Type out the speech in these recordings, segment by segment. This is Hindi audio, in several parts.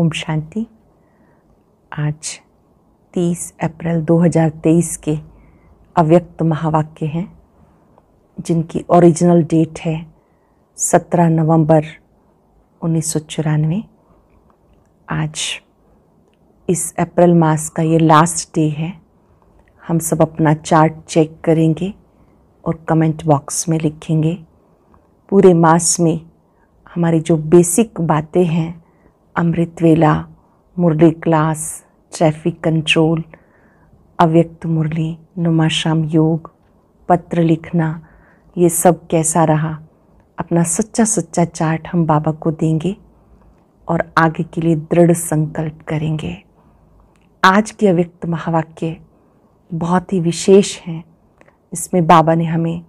ओम शांति आज 30 अप्रैल 2023 के अव्यक्त महावाक्य हैं जिनकी ओरिजिनल डेट है 17 नवंबर उन्नीस आज इस अप्रैल मास का ये लास्ट डे है हम सब अपना चार्ट चेक करेंगे और कमेंट बॉक्स में लिखेंगे पूरे मास में हमारी जो बेसिक बातें हैं अमृतवेला मुरली क्लास ट्रैफिक कंट्रोल अव्यक्त मुरली नुमाशाम योग पत्र लिखना ये सब कैसा रहा अपना सच्चा सच्चा चार्ट हम बाबा को देंगे और आगे के लिए दृढ़ संकल्प करेंगे आज के अव्यक्त महावाक्य बहुत ही विशेष हैं इसमें बाबा ने हमें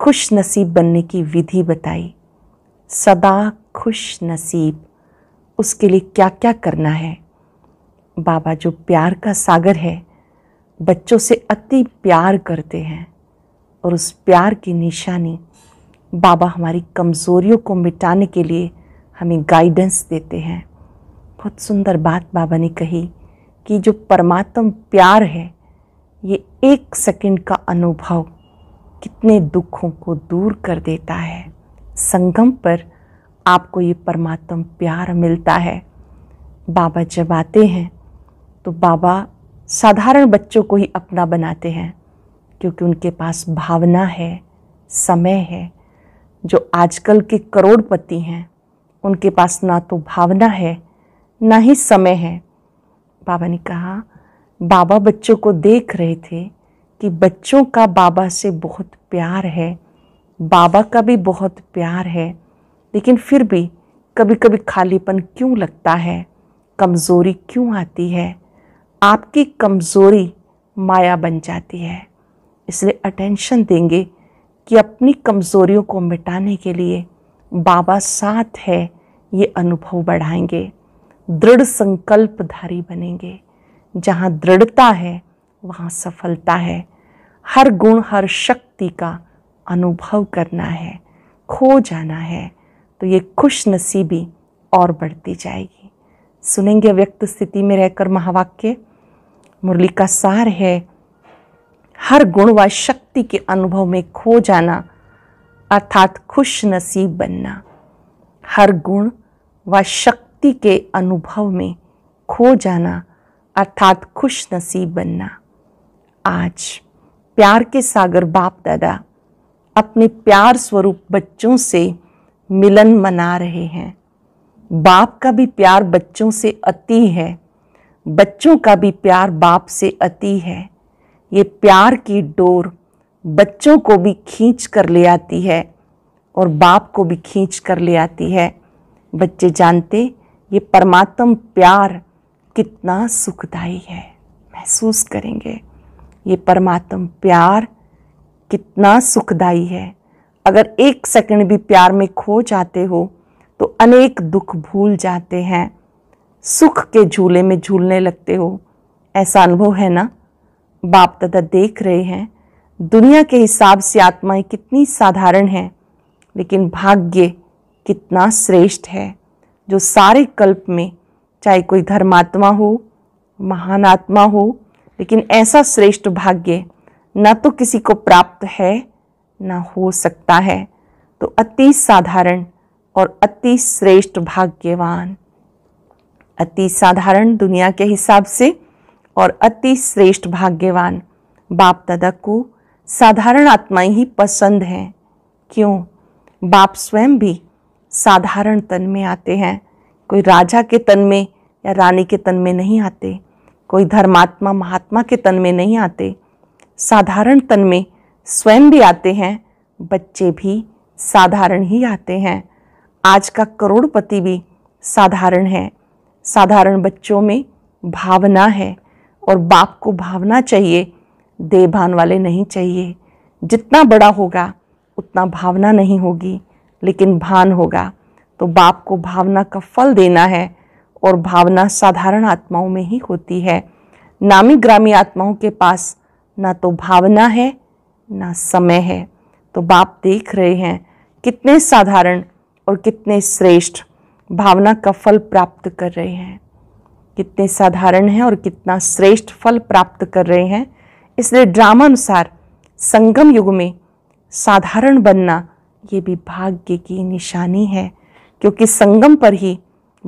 खुश नसीब बनने की विधि बताई सदा खुश नसीब उसके लिए क्या क्या करना है बाबा जो प्यार का सागर है बच्चों से अति प्यार करते हैं और उस प्यार की निशानी बाबा हमारी कमज़ोरियों को मिटाने के लिए हमें गाइडेंस देते हैं बहुत सुंदर बात बाबा ने कही कि जो परमात्म प्यार है ये एक सेकंड का अनुभव कितने दुखों को दूर कर देता है संगम पर आपको ये परमात्म प्यार मिलता है बाबा जब आते हैं तो बाबा साधारण बच्चों को ही अपना बनाते हैं क्योंकि उनके पास भावना है समय है जो आजकल के करोड़पति हैं उनके पास ना तो भावना है ना ही समय है बाबा ने कहा बाबा बच्चों को देख रहे थे कि बच्चों का बाबा से बहुत प्यार है बाबा का भी बहुत प्यार है लेकिन फिर भी कभी कभी खालीपन क्यों लगता है कमज़ोरी क्यों आती है आपकी कमज़ोरी माया बन जाती है इसलिए अटेंशन देंगे कि अपनी कमज़ोरियों को मिटाने के लिए बाबा साथ है ये अनुभव बढ़ाएंगे दृढ़ संकल्पधारी बनेंगे जहाँ दृढ़ता है वहाँ सफलता है हर गुण हर शक्ति का अनुभव करना है खो जाना है तो ये खुश नसीबी और बढ़ती जाएगी सुनेंगे व्यक्त स्थिति में रहकर महावाक्य मुरली का सार है हर गुण व शक्ति के अनुभव में खो जाना अर्थात खुश नसीब बनना हर गुण व शक्ति के अनुभव में खो जाना अर्थात खुश नसीब बनना आज प्यार के सागर बाप दादा अपने प्यार स्वरूप बच्चों से मिलन मना रहे हैं बाप का भी प्यार बच्चों से अति है बच्चों का भी प्यार बाप से अति है ये प्यार की डोर बच्चों को भी खींच कर ले आती है और बाप को भी खींच कर ले आती है बच्चे जानते ये परमात्म प्यार कितना सुखदाई है महसूस करेंगे ये परमात्म प्यार कितना सुखदाई है अगर एक सेकंड भी प्यार में खो जाते हो तो अनेक दुख भूल जाते हैं सुख के झूले में झूलने लगते हो ऐसा अनुभव है ना बाप दादा देख रहे हैं दुनिया के हिसाब से आत्माएं कितनी साधारण हैं लेकिन भाग्य कितना श्रेष्ठ है जो सारे कल्प में चाहे कोई धर्मात्मा हो महान आत्मा हो लेकिन ऐसा श्रेष्ठ भाग्य न तो किसी को प्राप्त है ना हो सकता है तो अति साधारण और अति श्रेष्ठ भाग्यवान अति साधारण दुनिया के हिसाब से और अति श्रेष्ठ भाग्यवान बाप दादा को साधारण आत्माएं ही पसंद हैं क्यों बाप स्वयं भी साधारण तन में आते हैं कोई राजा के तन में या रानी के तन में नहीं आते कोई धर्मात्मा महात्मा के तन में नहीं आते साधारण तन में स्वयं भी आते हैं बच्चे भी साधारण ही आते हैं आज का करोड़पति भी साधारण है साधारण बच्चों में भावना है और बाप को भावना चाहिए देवभान वाले नहीं चाहिए जितना बड़ा होगा उतना भावना नहीं होगी लेकिन भान होगा तो बाप को भावना का फल देना है और भावना साधारण आत्माओं में ही होती है नामी ग्रामी आत्माओं के पास ना तो भावना है ना समय है तो बाप देख रहे हैं कितने साधारण और कितने श्रेष्ठ भावना का फल प्राप्त कर रहे हैं कितने साधारण हैं और कितना श्रेष्ठ फल प्राप्त कर रहे हैं इसलिए ड्रामा अनुसार संगम युग में साधारण बनना ये भी भाग्य की निशानी है क्योंकि संगम पर ही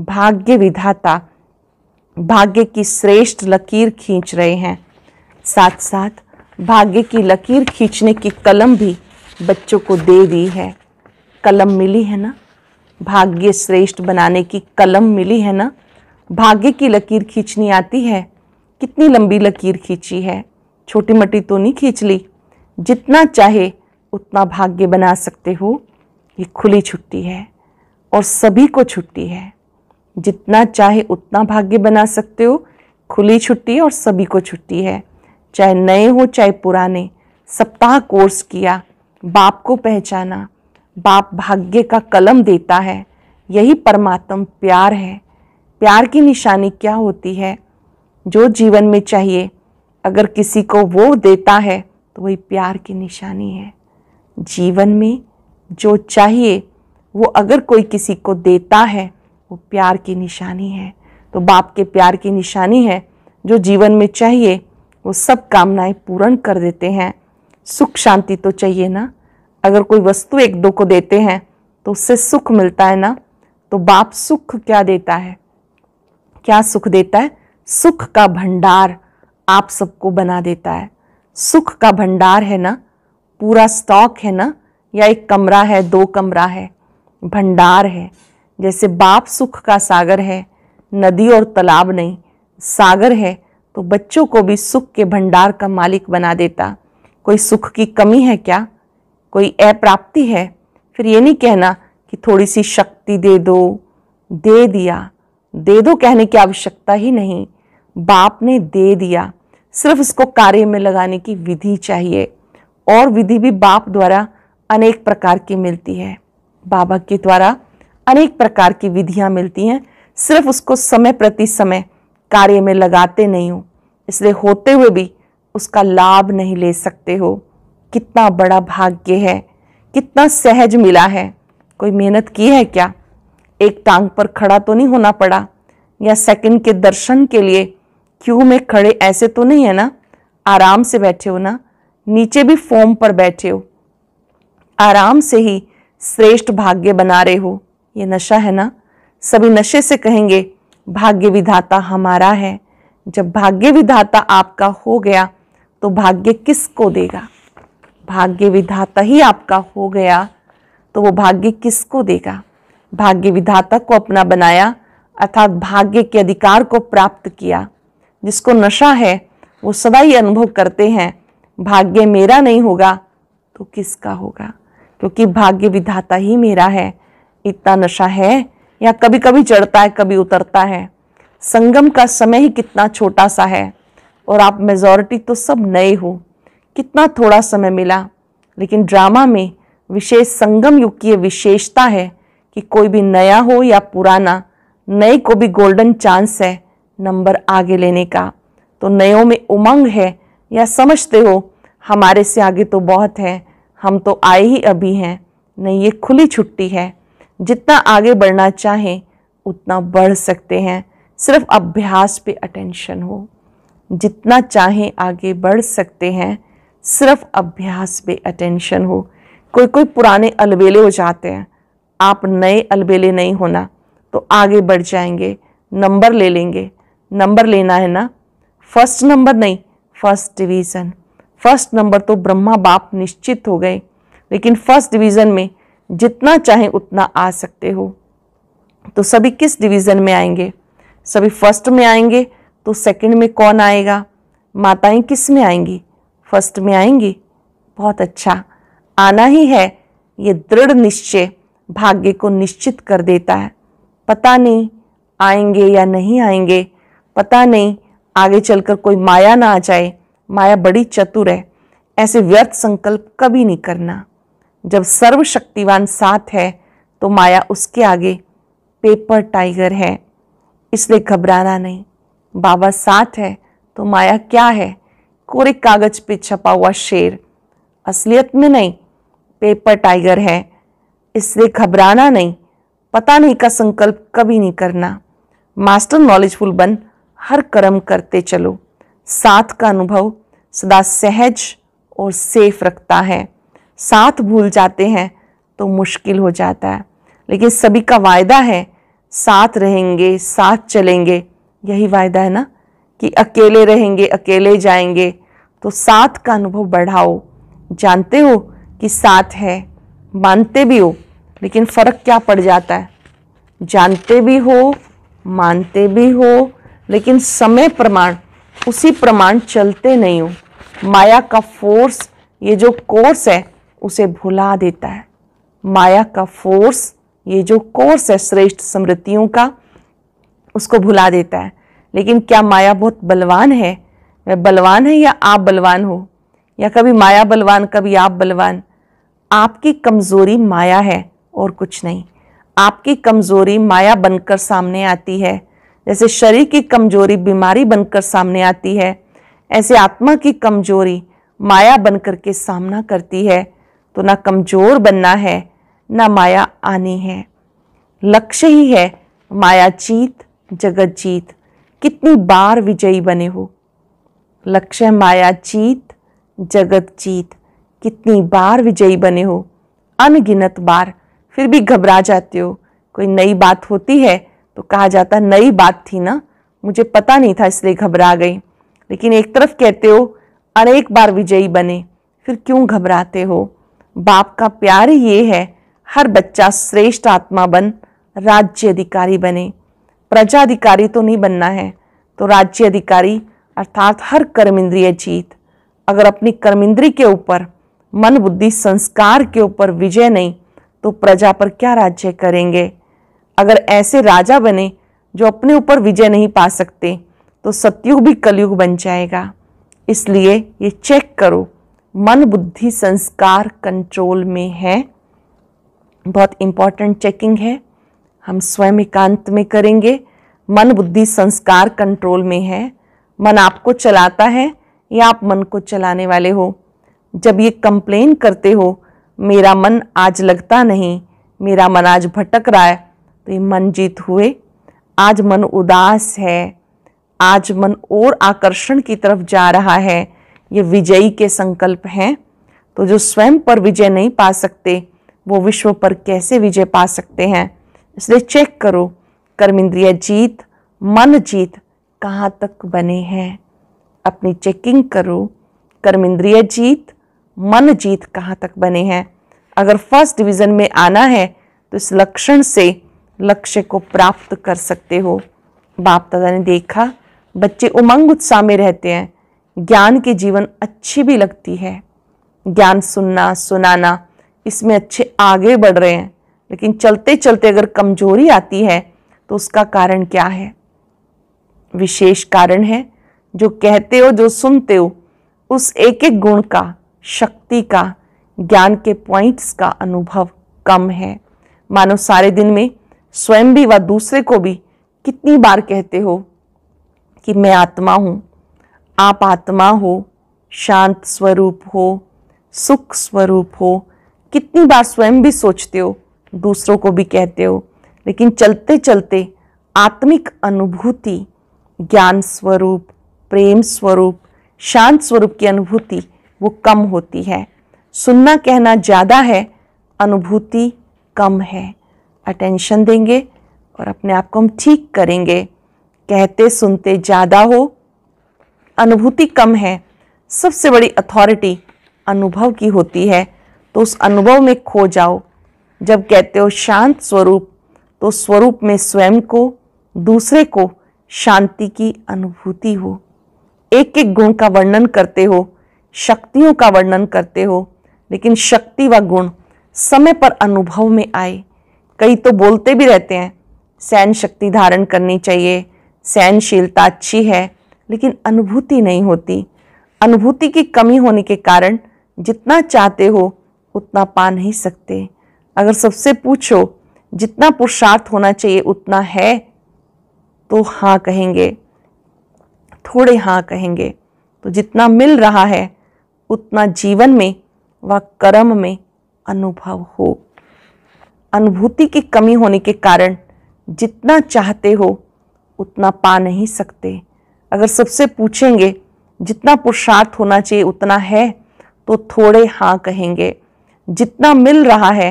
भाग्य विधाता भाग्य की श्रेष्ठ लकीर खींच रहे हैं साथ साथ भाग्य की लकीर खींचने की कलम भी बच्चों को दे दी है कलम मिली है ना भाग्य श्रेष्ठ बनाने की कलम मिली है ना भाग्य की लकीर खींचनी आती है कितनी लंबी लकीर खींची है छोटी मटी तो नहीं खींच ली जितना चाहे उतना भाग्य बना सकते हो ये खुली छुट्टी है और सभी को छुट्टी है जितना चाहे उतना भाग्य बना सकते हो खुली छुट्टी और सभी को छुट्टी है चाहे नए हो चाहे पुराने सप्ताह कोर्स किया बाप को पहचाना बाप भाग्य का कलम देता है यही परमात्म प्यार है प्यार की निशानी क्या होती है जो जीवन में चाहिए अगर किसी को वो देता है तो वही प्यार की निशानी है जीवन में जो चाहिए वो अगर कोई किसी को देता है वो प्यार की निशानी है तो बाप के प्यार की निशानी है जो जीवन में चाहिए वो सब कामनाएं पूर्ण कर देते हैं सुख शांति तो चाहिए ना अगर कोई वस्तु एक दो को देते हैं तो उससे सुख मिलता है ना तो बाप सुख क्या देता है क्या सुख देता है सुख का भंडार आप सबको बना देता है सुख का भंडार है ना पूरा स्टॉक है ना या एक कमरा है दो कमरा है भंडार है जैसे बाप सुख का सागर है नदी और तालाब नहीं सागर है तो बच्चों को भी सुख के भंडार का मालिक बना देता कोई सुख की कमी है क्या कोई अप्राप्ति है फिर ये नहीं कहना कि थोड़ी सी शक्ति दे दो दे दिया दे दो कहने की आवश्यकता ही नहीं बाप ने दे दिया सिर्फ उसको कार्य में लगाने की विधि चाहिए और विधि भी बाप द्वारा अनेक प्रकार की मिलती है बाबा के द्वारा अनेक प्रकार की विधियाँ मिलती हैं सिर्फ उसको समय प्रति समय कार्य में लगाते नहीं हो इसलिए होते हुए भी उसका लाभ नहीं ले सकते हो कितना बड़ा भाग्य है कितना सहज मिला है कोई मेहनत की है क्या एक टांग पर खड़ा तो नहीं होना पड़ा या सेकंड के दर्शन के लिए क्यू में खड़े ऐसे तो नहीं है ना आराम से बैठे हो ना नीचे भी फॉर्म पर बैठे हो आराम से ही श्रेष्ठ भाग्य बना रहे हो ये नशा है ना सभी नशे से कहेंगे भाग्य विधाता हमारा है जब भाग्य विधाता आपका हो गया तो भाग्य किसको देगा भाग्य विधाता ही आपका हो गया तो वो भाग्य किसको देगा भाग्य विधाता को अपना बनाया अर्थात भाग्य के अधिकार को प्राप्त किया जिसको नशा है वो सदा ही अनुभव करते हैं भाग्य मेरा नहीं होगा तो किसका होगा क्योंकि भाग्य विधाता ही मेरा है इतना नशा है या कभी कभी चढ़ता है कभी उतरता है संगम का समय ही कितना छोटा सा है और आप मेजॉरिटी तो सब नए हो कितना थोड़ा समय मिला लेकिन ड्रामा में विशेष संगम युग की विशेषता है कि कोई भी नया हो या पुराना नए को भी गोल्डन चांस है नंबर आगे लेने का तो नयों में उमंग है या समझते हो हमारे से आगे तो बहुत है हम तो आए ही अभी हैं नहीं ये खुली छुट्टी है जितना आगे बढ़ना चाहें उतना बढ़ सकते हैं सिर्फ अभ्यास पे अटेंशन हो जितना चाहें आगे बढ़ सकते हैं सिर्फ अभ्यास पे अटेंशन हो कोई कोई पुराने अलबेले हो जाते हैं आप नए अलबेले नहीं होना तो आगे बढ़ जाएंगे नंबर ले लेंगे नंबर लेना है ना फर्स्ट नंबर नहीं फर्स्ट डिवीज़न फर्स्ट नंबर तो ब्रह्मा बाप निश्चित हो गए लेकिन फर्स्ट डिवीज़न में जितना चाहे उतना आ सकते हो तो सभी किस डिवीज़न में आएंगे सभी फर्स्ट में आएंगे तो सेकंड में कौन आएगा माताएं किस में आएंगी फर्स्ट में आएंगी बहुत अच्छा आना ही है ये दृढ़ निश्चय भाग्य को निश्चित कर देता है पता नहीं आएंगे या नहीं आएंगे पता नहीं आगे चलकर कोई माया ना आ जाए माया बड़ी चतुर है ऐसे व्यर्थ संकल्प कभी नहीं करना जब सर्वशक्तिवान साथ है तो माया उसके आगे पेपर टाइगर है इसलिए घबराना नहीं बाबा साथ है तो माया क्या है कोरे कागज पे छपा हुआ शेर असलियत में नहीं पेपर टाइगर है इसलिए घबराना नहीं पता नहीं का संकल्प कभी नहीं करना मास्टर नॉलेजफुल बन हर कर्म करते चलो साथ का अनुभव सदा सहज और सेफ रखता है साथ भूल जाते हैं तो मुश्किल हो जाता है लेकिन सभी का वायदा है साथ रहेंगे साथ चलेंगे यही वायदा है ना कि अकेले रहेंगे अकेले जाएंगे तो साथ का अनुभव बढ़ाओ जानते हो कि साथ है मानते भी हो लेकिन फ़र्क क्या पड़ जाता है जानते भी हो मानते भी हो लेकिन समय प्रमाण उसी प्रमाण चलते नहीं हो माया का फोर्स ये जो कोर्स है उसे भुला देता है माया का फोर्स ये जो कोर्स है श्रेष्ठ स्मृतियों का उसको भुला देता है लेकिन क्या माया बहुत बलवान है वह बलवान है या आप बलवान हो या कभी माया बलवान कभी आप बलवान आपकी कमज़ोरी माया है और कुछ नहीं आपकी कमज़ोरी माया बनकर सामने आती है जैसे शरीर की कमज़ोरी बीमारी बनकर सामने आती है ऐसे आत्मा की कमज़ोरी माया बनकर के सामना करती है तो ना कमज़ोर बनना है ना माया आनी है लक्ष्य ही है माया जीत जगत जीत कितनी बार विजयी बने हो लक्ष्य माया जीत जगत जीत कितनी बार विजयी बने हो अनगिनत बार फिर भी घबरा जाते हो कोई नई बात होती है तो कहा जाता नई बात थी ना मुझे पता नहीं था इसलिए घबरा गई लेकिन एक तरफ कहते हो अनेक बार विजयी बने फिर क्यों घबराते हो बाप का प्यार ये है हर बच्चा श्रेष्ठ आत्मा बन राज्य अधिकारी बने प्रजा अधिकारी तो नहीं बनना है तो राज्य अधिकारी अर्थात हर कर्मेंद्रिय जीत अगर अपनी कर्मिंद्री के ऊपर मन बुद्धि संस्कार के ऊपर विजय नहीं तो प्रजा पर क्या राज्य करेंगे अगर ऐसे राजा बने जो अपने ऊपर विजय नहीं पा सकते तो सतयुग भी कलयुग बन जाएगा इसलिए ये चेक करो मन बुद्धि संस्कार कंट्रोल में है बहुत इंपॉर्टेंट चेकिंग है हम स्वयं एकांत में करेंगे मन बुद्धि संस्कार कंट्रोल में है मन आपको चलाता है या आप मन को चलाने वाले हो जब ये कंप्लेन करते हो मेरा मन आज लगता नहीं मेरा मन आज भटक रहा है तो ये मन जीत हुए आज मन उदास है आज मन और आकर्षण की तरफ जा रहा है ये विजयी के संकल्प हैं तो जो स्वयं पर विजय नहीं पा सकते वो विश्व पर कैसे विजय पा सकते हैं इसलिए चेक करो कर्म इंद्रिय जीत मन जीत कहाँ तक बने हैं अपनी चेकिंग करो कर्म इंद्रिय जीत मन जीत कहाँ तक बने हैं अगर फर्स्ट डिवीज़न में आना है तो इस लक्षण से लक्ष्य को प्राप्त कर सकते हो बाप दादा ने देखा बच्चे उमंग उत्साह में रहते हैं ज्ञान के जीवन अच्छी भी लगती है ज्ञान सुनना सुनाना इसमें अच्छे आगे बढ़ रहे हैं लेकिन चलते चलते अगर कमजोरी आती है तो उसका कारण क्या है विशेष कारण है जो कहते हो जो सुनते हो उस एक एक गुण का शक्ति का ज्ञान के पॉइंट्स का अनुभव कम है मानो सारे दिन में स्वयं भी व दूसरे को भी कितनी बार कहते हो कि मैं आत्मा हूँ आप आत्मा हो शांत स्वरूप हो सुख स्वरूप हो कितनी बार स्वयं भी सोचते हो दूसरों को भी कहते हो लेकिन चलते चलते आत्मिक अनुभूति ज्ञान स्वरूप प्रेम स्वरूप शांत स्वरूप की अनुभूति वो कम होती है सुनना कहना ज़्यादा है अनुभूति कम है अटेंशन देंगे और अपने आप को हम ठीक करेंगे कहते सुनते ज़्यादा हो अनुभूति कम है सबसे बड़ी अथॉरिटी अनुभव की होती है तो उस अनुभव में खो जाओ जब कहते हो शांत स्वरूप तो स्वरूप में स्वयं को दूसरे को शांति की अनुभूति हो एक एक गुण का वर्णन करते हो शक्तियों का वर्णन करते हो लेकिन शक्ति व गुण समय पर अनुभव में आए कई तो बोलते भी रहते हैं सहन शक्ति धारण करनी चाहिए सहनशीलता अच्छी है लेकिन अनुभूति नहीं होती अनुभूति की कमी होने के कारण जितना चाहते हो उतना पा नहीं सकते अगर सबसे पूछो जितना पुरुषार्थ होना चाहिए उतना है तो हाँ कहेंगे थोड़े हाँ कहेंगे तो जितना मिल रहा है उतना जीवन में व कर्म में अनुभव हो अनुभूति की कमी होने के कारण जितना चाहते हो उतना पा नहीं सकते अगर सबसे पूछेंगे जितना पुरुषार्थ होना चाहिए उतना है तो थोड़े हाँ कहेंगे जितना मिल रहा है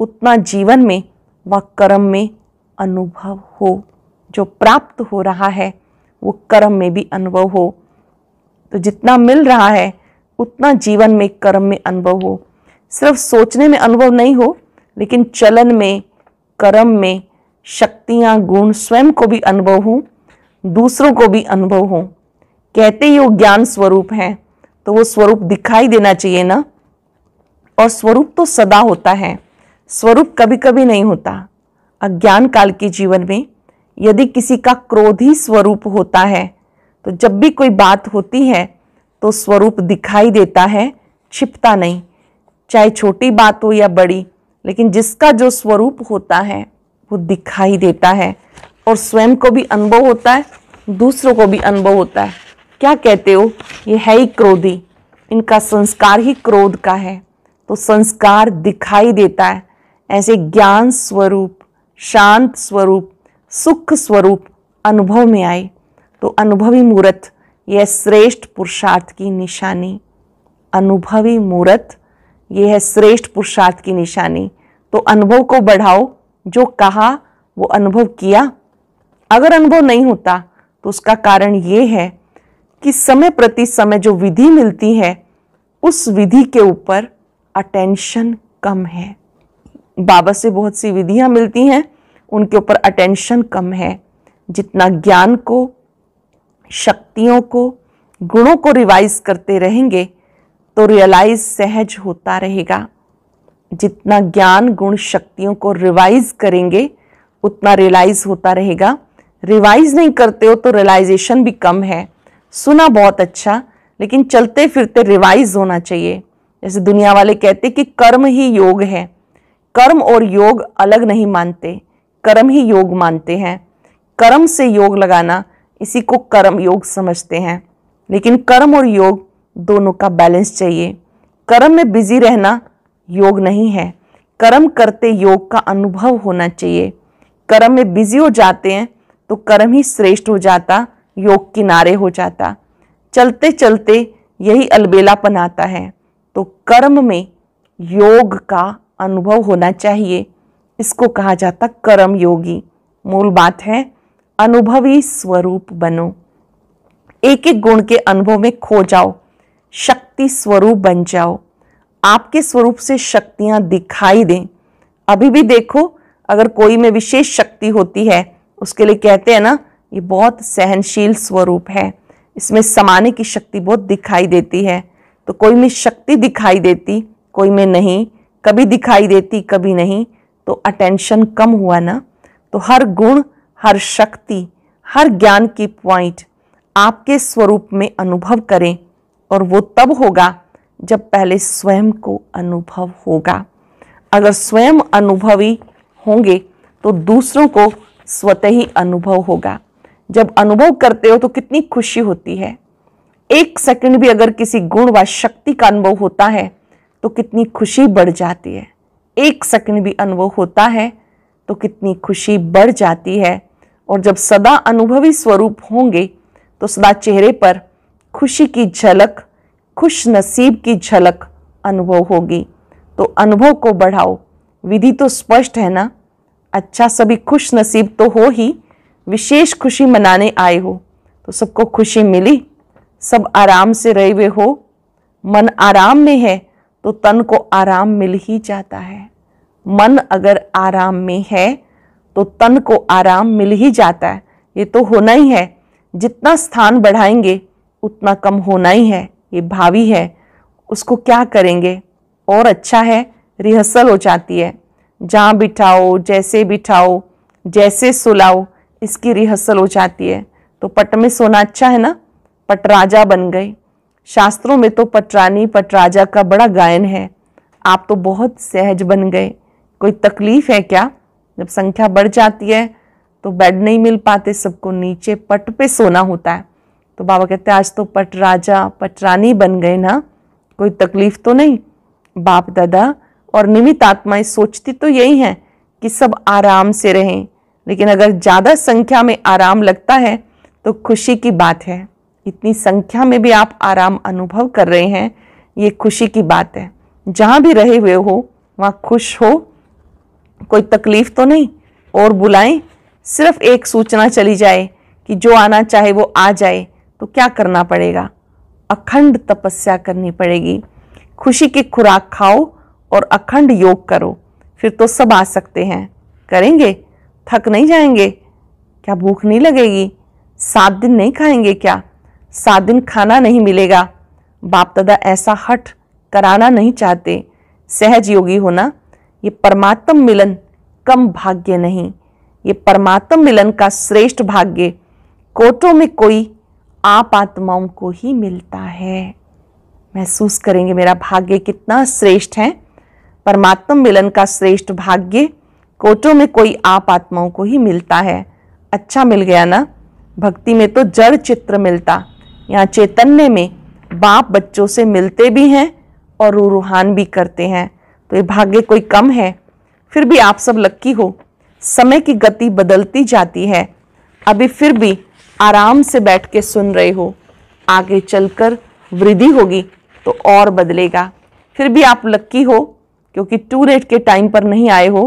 उतना जीवन में व कर्म में अनुभव हो जो प्राप्त हो रहा है वो कर्म में भी अनुभव हो तो जितना मिल रहा है उतना जीवन में कर्म में अनुभव हो सिर्फ सोचने में अनुभव नहीं हो लेकिन चलन में कर्म में शक्तियाँ गुण स्वयं को भी अनुभव हों दूसरों को भी अनुभव हो कहते ही वो ज्ञान स्वरूप है तो वो स्वरूप दिखाई देना चाहिए ना और स्वरूप तो सदा होता है स्वरूप कभी कभी नहीं होता अज्ञान काल के जीवन में यदि किसी का क्रोधी स्वरूप होता है तो जब भी कोई बात होती है तो स्वरूप दिखाई देता है छिपता नहीं चाहे छोटी बात हो या बड़ी लेकिन जिसका जो स्वरूप होता है वो दिखाई देता है और स्वयं को भी अनुभव होता है दूसरों को भी अनुभव होता है क्या कहते हो ये है ही क्रोधी इनका संस्कार ही क्रोध का है तो संस्कार दिखाई देता है ऐसे ज्ञान स्वरूप शांत स्वरूप सुख स्वरूप अनुभव में आए तो अनुभवी मूर्त यह श्रेष्ठ पुरुषार्थ की निशानी अनुभवी मूर्त यह है श्रेष्ठ पुरुषार्थ की निशानी तो अनुभव को बढ़ाओ जो कहा वो अनुभव किया अगर अनुभव नहीं होता तो उसका कारण ये है कि समय प्रति समय जो विधि मिलती है उस विधि के ऊपर अटेंशन कम है बाबा से बहुत सी विधियाँ मिलती हैं उनके ऊपर अटेंशन कम है जितना ज्ञान को शक्तियों को गुणों को रिवाइज करते रहेंगे तो रियलाइज सहज होता रहेगा जितना ज्ञान गुण शक्तियों को रिवाइज करेंगे उतना रियलाइज होता रहेगा रिवाइज नहीं करते हो तो रियलाइजेशन भी कम है सुना बहुत अच्छा लेकिन चलते फिरते रिवाइज होना चाहिए जैसे दुनिया वाले कहते कि कर्म ही योग है कर्म और योग अलग नहीं मानते कर्म ही योग मानते हैं कर्म से योग लगाना इसी को कर्म योग समझते हैं लेकिन कर्म और योग दोनों का बैलेंस चाहिए कर्म में बिजी रहना योग नहीं है कर्म करते योग का अनुभव होना चाहिए कर्म में बिजी हो जाते हैं तो कर्म ही श्रेष्ठ हो जाता योग किनारे हो जाता चलते चलते यही अलबेलापन आता है तो कर्म में योग का अनुभव होना चाहिए इसको कहा जाता कर्म योगी मूल बात है अनुभवी स्वरूप बनो एक एक गुण के अनुभव में खो जाओ शक्ति स्वरूप बन जाओ आपके स्वरूप से शक्तियां दिखाई दें अभी भी देखो अगर कोई में विशेष शक्ति होती है उसके लिए कहते हैं ना ये बहुत सहनशील स्वरूप है इसमें समाने की शक्ति बहुत दिखाई देती है तो कोई में शक्ति दिखाई देती कोई में नहीं कभी दिखाई देती कभी नहीं तो अटेंशन कम हुआ ना तो हर गुण हर शक्ति हर ज्ञान की पॉइंट आपके स्वरूप में अनुभव करें और वो तब होगा जब पहले स्वयं को अनुभव होगा अगर स्वयं अनुभवी होंगे तो दूसरों को स्वतः अनुभव होगा जब अनुभव करते हो तो कितनी खुशी होती है एक सेकंड भी अगर किसी गुण व शक्ति का अनुभव होता है तो कितनी खुशी बढ़ जाती है एक सेकंड भी अनुभव होता है तो कितनी खुशी बढ़ जाती है और जब सदा अनुभवी स्वरूप होंगे तो सदा चेहरे पर खुशी की झलक खुश नसीब की झलक अनुभव होगी तो अनुभव को बढ़ाओ विधि तो स्पष्ट है ना अच्छा सभी खुश नसीब तो हो ही विशेष खुशी मनाने आए हो तो सबको खुशी मिली सब आराम से रहे हुए हो मन आराम में है तो तन को आराम मिल ही जाता है मन अगर आराम में है तो तन को आराम मिल ही जाता है ये तो होना ही है जितना स्थान बढ़ाएंगे उतना कम होना ही है ये भावी है उसको क्या करेंगे और अच्छा है रिहर्सल हो जाती है जहाँ बिठाओ जैसे बिठाओ जैसे सुलाओ इसकी रिहर्सल हो जाती है तो पट में सोना अच्छा है ना पटराजा बन गए शास्त्रों में तो पटरानी पटराजा का बड़ा गायन है आप तो बहुत सहज बन गए कोई तकलीफ है क्या जब संख्या बढ़ जाती है तो बेड नहीं मिल पाते सबको नीचे पट पे सोना होता है तो बाबा कहते हैं आज तो पटराजा पटरानी बन गए ना कोई तकलीफ तो नहीं बाप दादा और निमित आत्माएं सोचती तो यही हैं कि सब आराम से रहें लेकिन अगर ज़्यादा संख्या में आराम लगता है तो खुशी की बात है इतनी संख्या में भी आप आराम अनुभव कर रहे हैं ये खुशी की बात है जहाँ भी रहे हुए हो वहाँ खुश हो कोई तकलीफ तो नहीं और बुलाएं सिर्फ एक सूचना चली जाए कि जो आना चाहे वो आ जाए तो क्या करना पड़ेगा अखंड तपस्या करनी पड़ेगी खुशी की खुराक खाओ और अखंड योग करो फिर तो सब आ सकते हैं करेंगे थक नहीं जाएंगे क्या भूख नहीं लगेगी सात दिन नहीं खाएंगे क्या सात दिन खाना नहीं मिलेगा बाप दादा ऐसा हट कराना नहीं चाहते सहज योगी होना ये परमात्म मिलन कम भाग्य नहीं ये परमात्म मिलन का श्रेष्ठ भाग्य कोटों में कोई आप आत्माओं को ही मिलता है महसूस करेंगे मेरा भाग्य कितना श्रेष्ठ है परमात्म मिलन का श्रेष्ठ भाग्य कोटों में कोई आप आत्माओं को ही मिलता है अच्छा मिल गया ना भक्ति में तो जड़ चित्र मिलता यहाँ चैतन्य में बाप बच्चों से मिलते भी हैं और रूहान भी करते हैं तो ये भाग्य कोई कम है फिर भी आप सब लक्की हो समय की गति बदलती जाती है अभी फिर भी आराम से बैठ के सुन रहे हो आगे चलकर वृद्धि होगी तो और बदलेगा फिर भी आप लक्की हो क्योंकि टू लेट के टाइम पर नहीं आए हो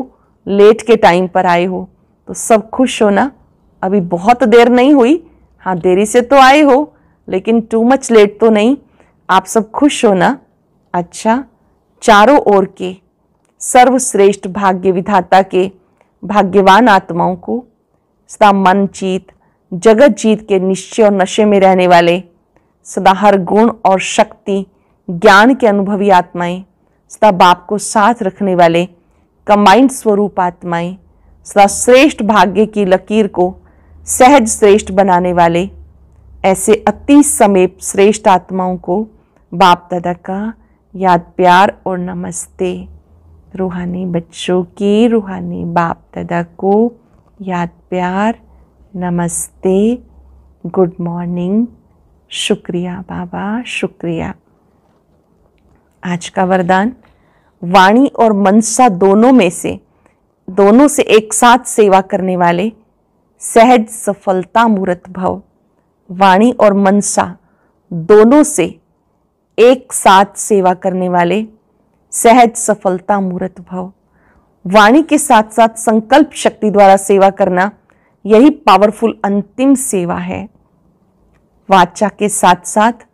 लेट के टाइम पर आए हो तो सब खुश होना अभी बहुत देर नहीं हुई हाँ देरी से तो आए हो लेकिन टू मच लेट तो नहीं आप सब खुश होना अच्छा चारों ओर के सर्वश्रेष्ठ भाग्य विधाता के भाग्यवान आत्माओं को सदा मन जीत जगत जीत के निश्चय और नशे में रहने वाले सदा हर गुण और शक्ति ज्ञान के अनुभवी आत्माएं सदा बाप को साथ रखने वाले कमाइंड स्वरूप आत्माएं सदा श्रेष्ठ भाग्य की लकीर को सहज श्रेष्ठ बनाने वाले ऐसे अति समीप श्रेष्ठ आत्माओं को बाप दादा का याद प्यार और नमस्ते रूहानी बच्चों की रूहानी बाप दादा को याद प्यार नमस्ते गुड मॉर्निंग शुक्रिया बाबा शुक्रिया आज का वरदान वाणी और मनसा दोनों में से दोनों से एक साथ सेवा करने वाले सहज सफलता मूर्त भव वाणी और मनसा दोनों से एक साथ सेवा करने वाले सहज सफलता मूर्त भव वाणी के साथ साथ संकल्प शक्ति द्वारा सेवा करना यही पावरफुल अंतिम सेवा है वाचा के साथ साथ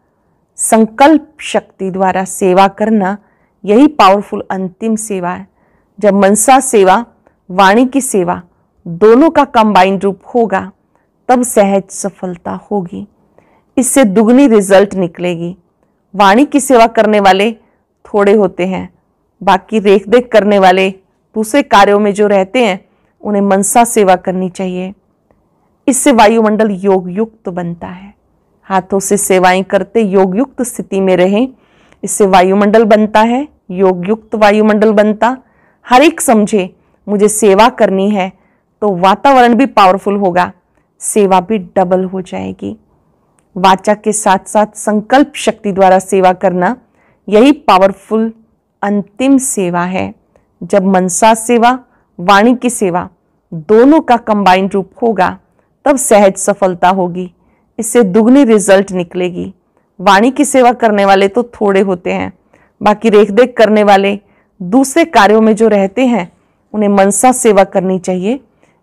संकल्प शक्ति द्वारा सेवा करना यही पावरफुल अंतिम सेवा है जब मनसा सेवा वाणी की सेवा दोनों का कंबाइंड रूप होगा तब सहज सफलता होगी इससे दुगनी रिजल्ट निकलेगी वाणी की सेवा करने वाले थोड़े होते हैं बाकी देख देख करने वाले दूसरे कार्यों में जो रहते हैं उन्हें मनसा सेवा करनी चाहिए इससे वायुमंडल योग युक्त तो बनता है हाथों से सेवाएं करते योगयुक्त स्थिति में रहें इससे वायुमंडल बनता है योगयुक्त वायुमंडल बनता हर एक समझे मुझे सेवा करनी है तो वातावरण भी पावरफुल होगा सेवा भी डबल हो जाएगी वाचा के साथ साथ संकल्प शक्ति द्वारा सेवा करना यही पावरफुल अंतिम सेवा है जब मनसा सेवा वाणी की सेवा दोनों का कंबाइंड रूप होगा तब सहज सफलता होगी इससे दुगनी रिजल्ट निकलेगी वाणी की सेवा करने वाले तो थोड़े होते हैं बाकी रेख देख करने वाले दूसरे कार्यों में जो रहते हैं उन्हें मनसा सेवा करनी चाहिए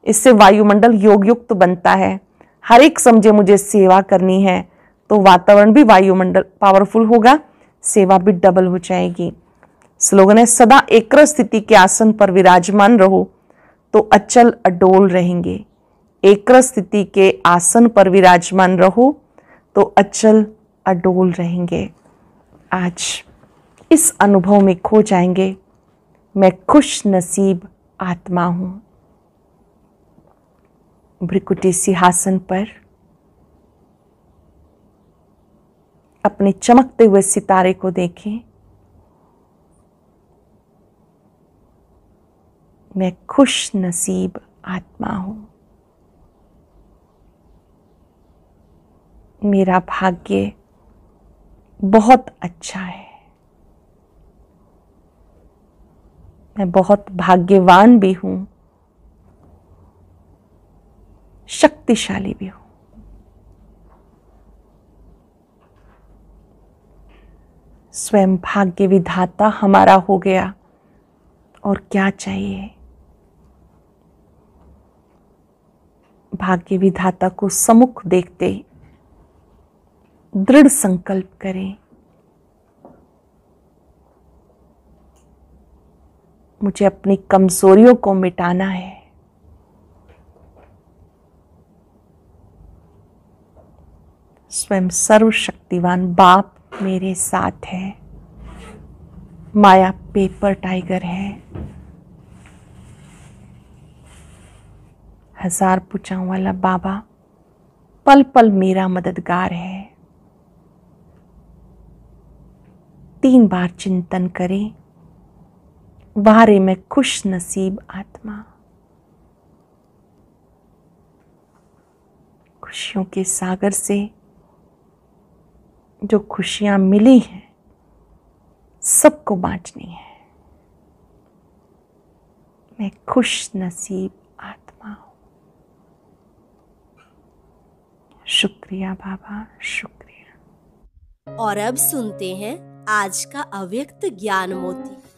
इससे वायुमंडल योगयुक्त तो बनता है हर एक समझे मुझे सेवा करनी है तो वातावरण भी वायुमंडल पावरफुल होगा सेवा भी डबल हो जाएगी स्लोगन है सदा एकर स्थिति के आसन पर विराजमान रहो तो अचल अडोल रहेंगे एक स्थिति के आसन पर विराजमान रहो तो अचल अडोल रहेंगे आज इस अनुभव में खो जाएंगे मैं खुश नसीब आत्मा हूं भ्रिकुटी सिंहासन पर अपने चमकते हुए सितारे को देखें मैं खुश नसीब आत्मा हूं मेरा भाग्य बहुत अच्छा है मैं बहुत भाग्यवान भी हूं शक्तिशाली भी हूं स्वयं भाग्य विधाता हमारा हो गया और क्या चाहिए भाग्य विधाता को समुख देखते दृढ़ संकल्प करें मुझे अपनी कमजोरियों को मिटाना है स्वयं सर्वशक्तिवान बाप मेरे साथ है माया पेपर टाइगर है हजार पूछाऊं वाला बाबा पल पल मेरा मददगार है तीन बार चिंतन करें वारे में खुश नसीब आत्मा खुशियों के सागर से जो खुशियां मिली हैं सबको बांटनी है मैं खुश नसीब आत्मा हूं शुक्रिया बाबा शुक्रिया और अब सुनते हैं आज का अव्यक्त ज्ञान मोती